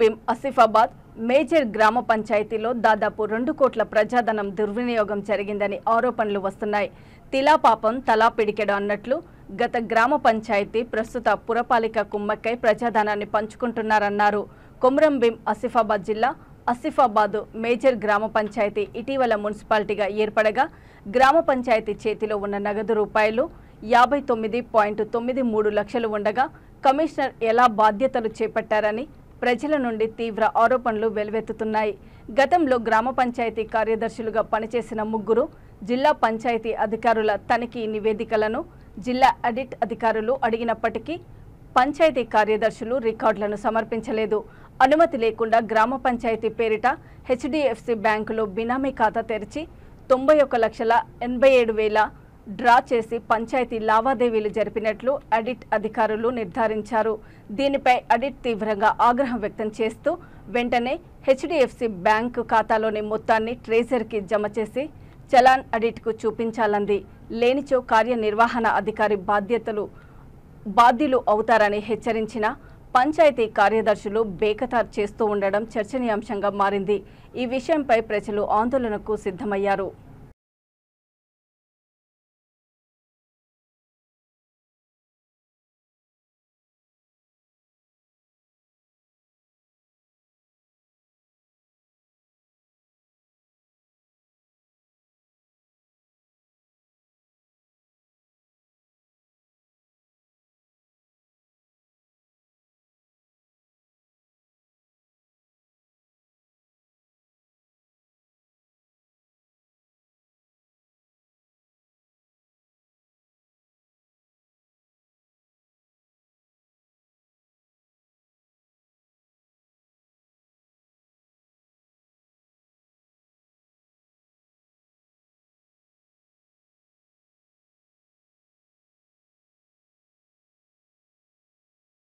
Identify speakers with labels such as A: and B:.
A: Bheem Asifabad major గ్రామ పంచాయతీలో దాదాపు రెండు కోట్ల ప్రజాధనం దుర్వినియోగం జరిగిందని ఆరోపణలు వస్తున్నాయి తిలాపాపం తలా పిడికెడు అన్నట్లు గత గ్రామ పంచాయతీ ప్రస్తుత పురపాలిక కుమ్మక్కై ప్రజాధనాన్ని పంచుకుంటున్నారన్నారు భీం అసిఫాబాద్ జిల్లా అసిఫాబాదు మేజర్ గ్రామ పంచాయతీ ఇటీవల మున్సిపాలిటీగా ఏర్పడగా గ్రామ పంచాయతీ చేతిలో ఉన్న నగదు రూపాయలు యాభై తొమ్మిది పాయింట్ తొమ్మిది మూడు లక్షలు ఉండగా కమిషనర్ ఎలా బాధ్యతలు చేపట్టారని ప్రజల నుండి తీవ్ర ఆరోపణలు వెలువెత్తుతున్నాయి గతంలో గ్రామ పంచాయతీ కార్యదర్శులుగా పనిచేసిన ముగ్గురు జిల్లా పంచాయతీ అధికారుల తనిఖీ నివేదికలను జిల్లా ఆడిట్ అధికారులు అడిగినప్పటికీ పంచాయతీ కార్యదర్శులు రికార్డులను సమర్పించలేదు అనుమతి లేకుండా గ్రామ పంచాయతీ పేరిట హెచ్డిఎఫ్సి బ్యాంకులో బినామీ ఖాతా తెరిచి తొంభై లక్షల ఎనభై ఏడు వేల డ్రా చేసి పంచాయతీ లావాదేవీలు జరిపినట్లు అడిట్ అధికారులు నిర్ధారించారు దీనిపై అడిట్ తీవ్రంగా ఆగ్రహం వ్యక్తం చేస్తూ వెంటనే హెచ్డిఎఫ్సి బ్యాంకు ఖాతాలోని మొత్తాన్ని ట్రేజర్కి జమ చేసి చలాన్ అడిట్కు చూపించాలంది లేనిచో కార్యనిర్వహణ అధికారి బాధ్యతలు బాధ్యులు అవుతారని హెచ్చరించిన పంచాయతీ కార్యదర్శులు బేకతార్ చేస్తూ ఉండడం చర్చనీయాంశంగా మారింది ఈ విషయంపై ప్రజలు ఆందోళనకు సిద్ధమయ్యారు